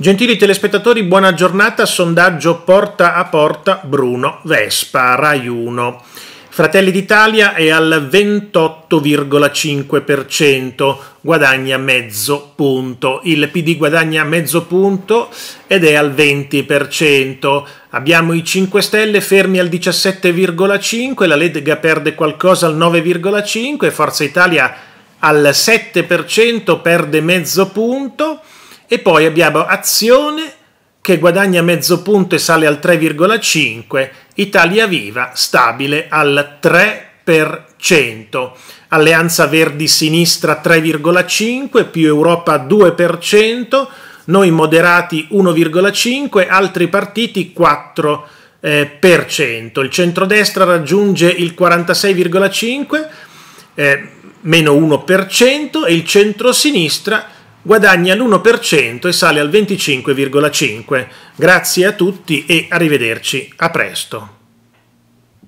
Gentili telespettatori, buona giornata. Sondaggio porta a porta Bruno Vespa, Rai 1. Fratelli d'Italia è al 28,5%, guadagna mezzo punto. Il PD guadagna mezzo punto ed è al 20%. Abbiamo i 5 Stelle fermi al 17,5%, la Lega perde qualcosa al 9,5%, Forza Italia al 7% perde mezzo punto. E poi abbiamo Azione che guadagna mezzo punto e sale al 3,5, Italia Viva stabile al 3%, Alleanza Verdi Sinistra 3,5, più Europa 2%, noi moderati 1,5, altri partiti 4%. Eh, per cento. Il centrodestra raggiunge il 46,5, eh, meno 1%, e il centrosinistra guadagna l'1% e sale al 25,5. Grazie a tutti e arrivederci, a presto.